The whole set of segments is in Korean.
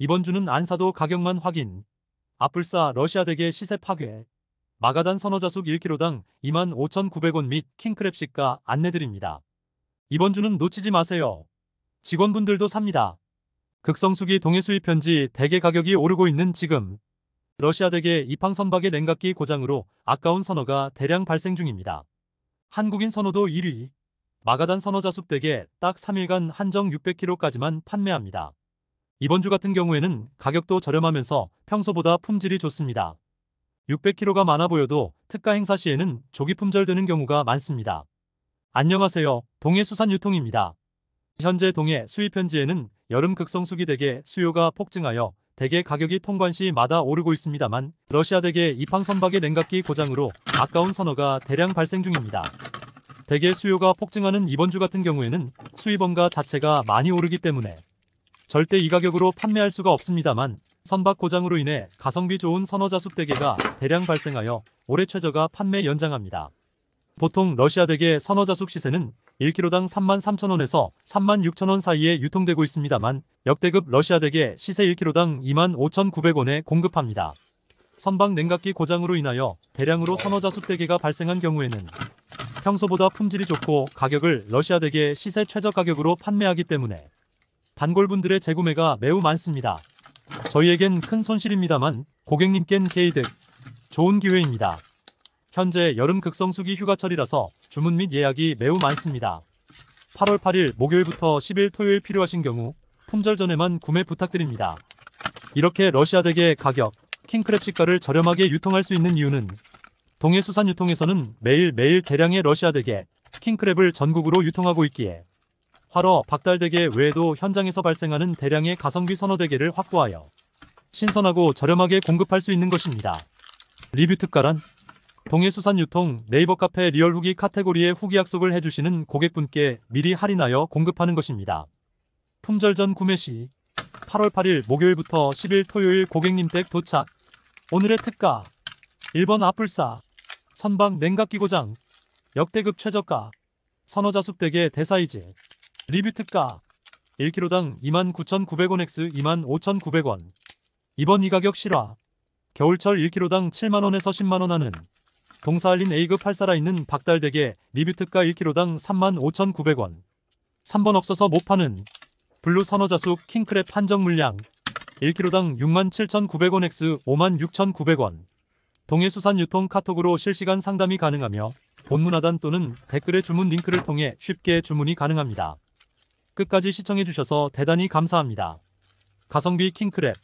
이번 주는 안사도 가격만 확인. 아플사 러시아 대게 시세 파괴. 마가단 선어자숙 1kg당 25,900원 및 킹크랩 시가 안내드립니다. 이번 주는 놓치지 마세요. 직원분들도 삽니다. 극성수기 동해 수입편지 대게 가격이 오르고 있는 지금 러시아 대게 입항 선박의 냉각기 고장으로 아까운 선어가 대량 발생 중입니다. 한국인 선어도 1위, 마가단 선어 자숙 대게 딱 3일간 한정 600kg까지만 판매합니다. 이번 주 같은 경우에는 가격도 저렴하면서 평소보다 품질이 좋습니다. 600kg가 많아 보여도 특가 행사 시에는 조기 품절되는 경우가 많습니다. 안녕하세요. 동해수산유통입니다. 현재 동해 수입 현지에는 여름 극성수기 대게 수요가 폭증하여 대게 가격이 통관 시마다 오르고 있습니다만 러시아 대게 입항 선박의 냉각기 고장으로 아까운 선어가 대량 발생 중입니다. 대게 수요가 폭증하는 이번 주 같은 경우에는 수입원가 자체가 많이 오르기 때문에 절대 이 가격으로 판매할 수가 없습니다만 선박 고장으로 인해 가성비 좋은 선어자수 대게가 대량 발생하여 올해 최저가 판매 연장합니다. 보통 러시아 대게 선어자숙 시세는 1kg당 33,000원에서 36,000원 사이에 유통되고 있습니다만 역대급 러시아 대게 시세 1kg당 25,900원에 공급합니다. 선박 냉각기 고장으로 인하여 대량으로 선어자숙 대게가 발생한 경우에는 평소보다 품질이 좋고 가격을 러시아 대게 시세 최저 가격으로 판매하기 때문에 단골분들의 재구매가 매우 많습니다. 저희에겐 큰 손실입니다만 고객님께는 개이득 좋은 기회입니다. 현재 여름 극성수기 휴가철이라서 주문 및 예약이 매우 많습니다. 8월 8일 목요일부터 10일 토요일 필요하신 경우 품절 전에만 구매 부탁드립니다. 이렇게 러시아 덱의 가격, 킹크랩 시가를 저렴하게 유통할 수 있는 이유는 동해 수산 유통에서는 매일매일 대량의 러시아 덱의 킹크랩을 전국으로 유통하고 있기에 활어, 박달대게 외에도 현장에서 발생하는 대량의 가성비 선호대게를 확보하여 신선하고 저렴하게 공급할 수 있는 것입니다. 리뷰 특가란 동해수산 유통 네이버 카페 리얼 후기 카테고리에 후기 약속을 해주시는 고객분께 미리 할인하여 공급하는 것입니다. 품절 전 구매 시 8월 8일 목요일부터 10일 토요일 고객님 댁 도착 오늘의 특가 1번 아플사 선박 냉각기 고장 역대급 최저가 선어자숙 대게 대사이즈 리뷰 특가 1kg당 29,900원X 25,900원 이번 이 가격 실화 겨울철 1kg당 7만원에서 10만원 하는 동사 알린 A급 8살아 있는 박달대게 리뷰 특가 1kg당 35,900원 3번 없어서 못 파는 블루 선어자수 킹크랩 한정 물량 1kg당 67,900원X 56,900원 동해수산 유통 카톡으로 실시간 상담이 가능하며 본문 하단 또는 댓글의 주문 링크를 통해 쉽게 주문이 가능합니다. 끝까지 시청해주셔서 대단히 감사합니다. 가성비 킹크랩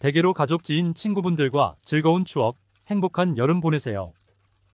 대게로 가족 지인 친구분들과 즐거운 추억, 행복한 여름 보내세요.